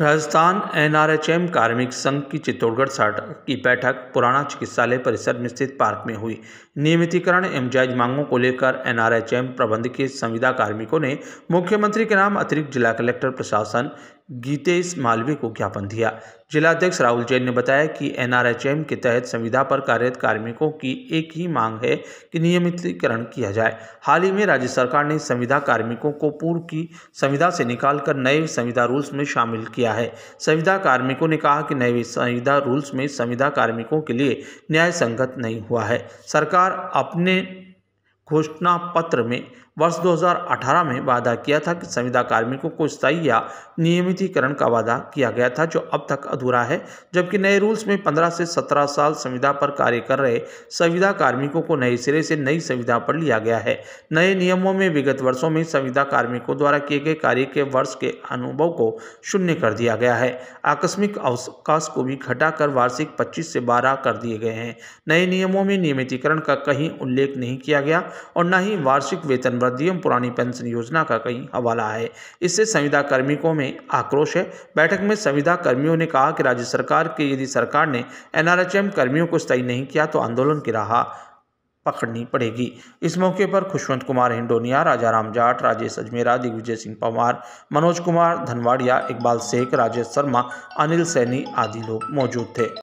Rajasthan NRHM कार्मिक संघ की चित्तौड़गढ़ साठ की बैठक पुराना चिकित्सालय परिसर में स्थित पार्क में हुई नियमितीकरण एवं जायज मांगों को लेकर एनआरएचएम प्रबंध के संविदा कार्मिकों ने मुख्यमंत्री के नाम अतिरिक्त जिला कलेक्टर प्रशासन गीतेश मालवीय को ज्ञापन दिया जिलाध्यक्ष राहुल जैन ने बताया कि एनआरएचएम के तहत संविदा पर कार्यरत कार्मिकों की एक ही मांग है कि नियमितीकरण किया जाए हाल ही में राज्य सरकार ने संविदा कार्मिकों को पूर्व की संविदा से निकालकर नए संविदा रूल्स में शामिल किया है संविदा कार्मिकों ने कहा कि नए संविदा रूल्स में संविदा कार्मिकों के लिए न्याय संगत नहीं हुआ है सरकार अपने घोषणा पत्र में वर्ष 2018 में वादा किया था कि संविदा कार्मिकों को स्थायी या नियमितीकरण का वादा किया गया था जो अब तक अधूरा है जबकि नए रूल्स में 15 से 17 साल संविदा पर कार्य कर रहे संविदा कार्मिकों को नए सिरे से नई संविदा पर लिया गया है नए नियमों में विगत वर्षों में संविदा कार्मिकों द्वारा किए गए कार्य के वर्ष के अनुभव को शून्य कर दिया गया है आकस्मिक अवकाश को भी घटाकर वार्षिक पच्चीस से बारह कर दिए गए हैं नए नियमों में नियमितीकरण का कहीं उल्लेख नहीं किया गया और न ही वार्षिक वेतन समृद्धियम पुरानी पेंशन योजना का कहीं हवाला है इससे संविदा कार्मिकों में आक्रोश है बैठक में संविदा कर्मियों ने कहा कि राज्य सरकार के यदि सरकार ने एनआरएचएम कर्मियों को स्थायी नहीं किया तो आंदोलन की राह पकड़नी पड़ेगी इस मौके पर खुशवंत कुमार हिंडोनिया राजा राम जाट राजेश अजमेरा दिग्विजय सिंह पंवार मनोज कुमार धनवाड़िया इकबाल शेख राजेश शर्मा अनिल सैनी आदि लोग मौजूद थे